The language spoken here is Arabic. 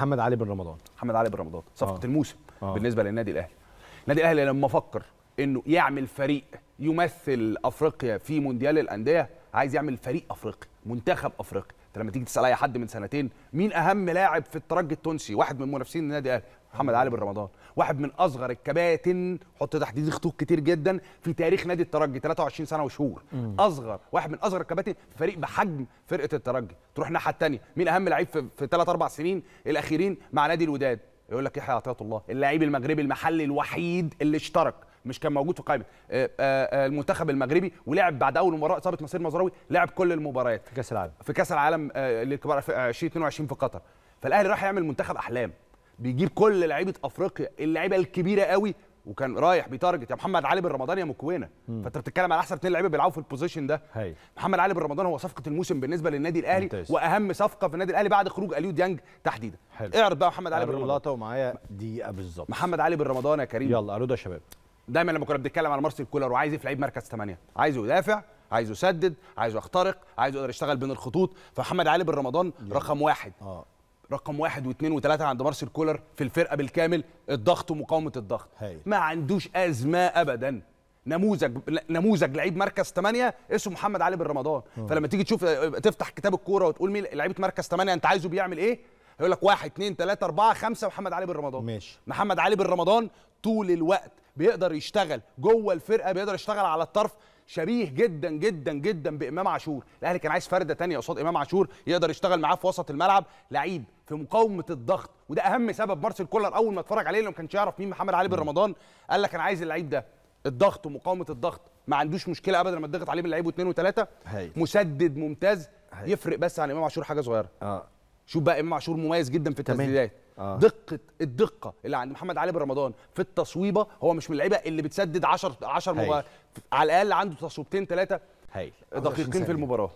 محمد علي بن رمضان محمد علي بن رمضان صفقه آه. الموسم آه. بالنسبه للنادي الاهلي النادي الاهلي لما فكر انه يعمل فريق يمثل افريقيا في مونديال الانديه عايز يعمل فريق افريقي منتخب افريقي انت لما تيجي تسال اي حد من سنتين مين اهم لاعب في الترجي التونسي واحد من منافسين النادي الاهلي محمد علي بن رمضان واحد من اصغر الكباتن حط تحديد خطوط كتير جدا في تاريخ نادي الترجي 23 سنه وشهور مم. اصغر واحد من اصغر الكباتن في فريق بحجم فرقه الترجي تروح الناحيه الثانيه مين اهم لعيب في في ثلاث اربع سنين الاخيرين مع نادي الوداد يقول لك يحيى عطيه الله اللاعب المغربي المحلي الوحيد اللي اشترك مش كان موجود في قائمه آه، آه، المنتخب المغربي ولعب بعد اول مباراه اصابه نصير مزراوي لعب كل المباريات في كاس العالم في كاس العالم آه، للكبار 2022 في قطر فالاهلي راح يعمل منتخب احلام بيجيب كل لعيبه افريقيا اللعيبه الكبيره قوي وكان رايح بيتارجت يا محمد علي بن رمضان يا مكوينه فانت بتتكلم على احسن اثنين لعيبه بيلعبوا في البوزيشن ده هي. محمد علي بن رمضان هو صفقه الموسم بالنسبه للنادي الاهلي ممتاز. واهم صفقه في النادي الاهلي بعد خروج اليو ديانج تحديدا اعرض بقى محمد علي بن رمضان ومعايا دقيقه بالظبط محمد علي بن رمضان يا كريم يلا الو يا شباب دايما لما كنا بنتكلم على مارسيل كولر وعايز في لعيب مركز 8 عايزه يدافع عايزه يسدد عايزه يخترق عايزه يقدر يشتغل بين الخطوط فمحمد علي بن رمضان رقم واحد آه. رقم واحد واثنين وثلاثه عند مارسيل كولر في الفرقه بالكامل الضغط ومقاومه الضغط هي. ما عندوش ازمه ابدا نموذج نموذج لعيب مركز 8 اسمه محمد علي بن رمضان آه. فلما تيجي تشوف تفتح كتاب الكوره وتقول مين لعيبه مركز 8 انت عايزه بيعمل ايه هيقول لك 1 2 3 4 5 محمد علي بن رمضان ماشي محمد علي بن رمضان طول الوقت بيقدر يشتغل جوه الفرقه بيقدر يشتغل على الطرف شبيه جدا جدا جدا بامام عاشور الاهلي كان عايز فرده تانية قصاد امام عاشور يقدر يشتغل معاه في وسط الملعب لعيب في مقاومه الضغط وده اهم سبب مارسيل كولر اول ما اتفرج عليه لو ما كانش يعرف مين محمد علي بن رمضان قال لك انا عايز اللعيب ده الضغط ومقاومه الضغط ما عندوش مشكله ابدا لما تضغط عليه من واثنين وثلاثه مسدد ممتاز هي. يفرق بس عن امام عاشور حاجه صغيره اه شوف بقى امام عاشور مميز جدا في التسديدات آه. دقه الدقه اللي عند محمد علي بن رمضان في التصويبه هو مش من اللعيبه اللي بتسدد 10 10 على الاقل عنده تصويبتين ثلاثه دقيقتين في المباراه